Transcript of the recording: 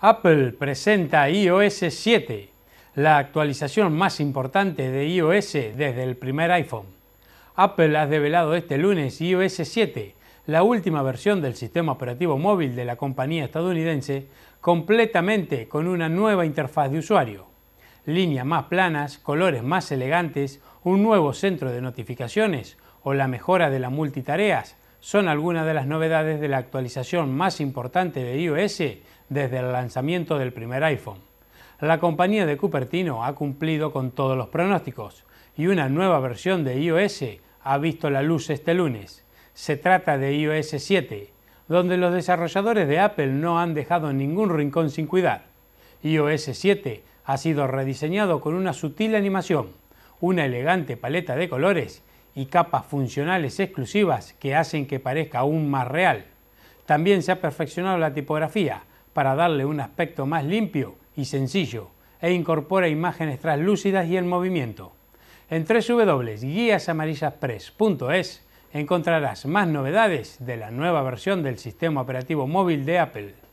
Apple presenta iOS 7, la actualización más importante de iOS desde el primer iPhone. Apple ha develado este lunes iOS 7, la última versión del sistema operativo móvil de la compañía estadounidense, completamente con una nueva interfaz de usuario. Líneas más planas, colores más elegantes, un nuevo centro de notificaciones o la mejora de las multitareas son algunas de las novedades de la actualización más importante de iOS desde el lanzamiento del primer iPhone. La compañía de Cupertino ha cumplido con todos los pronósticos y una nueva versión de iOS ha visto la luz este lunes. Se trata de iOS 7, donde los desarrolladores de Apple no han dejado ningún rincón sin cuidar. iOS 7 ha sido rediseñado con una sutil animación, una elegante paleta de colores y capas funcionales exclusivas que hacen que parezca aún más real. También se ha perfeccionado la tipografía para darle un aspecto más limpio y sencillo e incorpora imágenes translúcidas y el movimiento. En www.guiasamarillaspress.es encontrarás más novedades de la nueva versión del sistema operativo móvil de Apple.